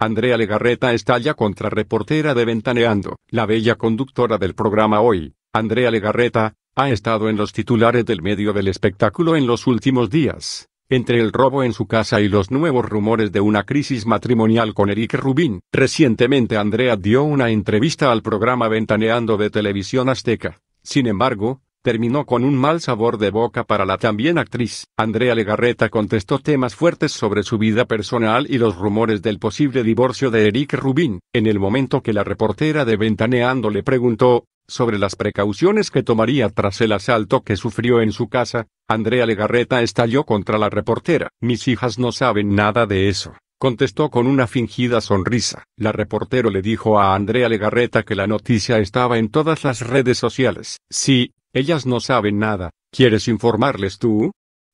Andrea Legarreta estalla contra reportera de Ventaneando. La bella conductora del programa hoy, Andrea Legarreta, ha estado en los titulares del medio del espectáculo en los últimos días, entre el robo en su casa y los nuevos rumores de una crisis matrimonial con Eric Rubin. Recientemente Andrea dio una entrevista al programa Ventaneando de Televisión Azteca. Sin embargo, terminó con un mal sabor de boca para la también actriz. Andrea Legarreta contestó temas fuertes sobre su vida personal y los rumores del posible divorcio de Eric Rubin. En el momento que la reportera de Ventaneando le preguntó, sobre las precauciones que tomaría tras el asalto que sufrió en su casa, Andrea Legarreta estalló contra la reportera. Mis hijas no saben nada de eso, contestó con una fingida sonrisa. La reportero le dijo a Andrea Legarreta que la noticia estaba en todas las redes sociales. Sí, ellas no saben nada, ¿quieres informarles tú?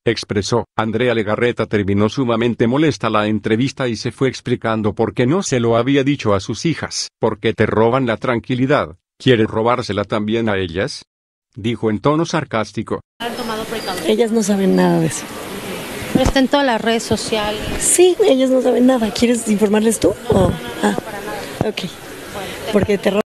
expresó. Andrea Legarreta terminó sumamente molesta la entrevista y se fue explicando por qué no se lo había dicho a sus hijas. Porque te roban la tranquilidad? ¿Quieres robársela también a ellas? dijo en tono sarcástico. Ellas no saben nada de eso. Pero está en todas las redes sociales. Sí, ellas no saben nada. ¿Quieres informarles tú? No, oh, para ah, nada. Ok. Porque te roban.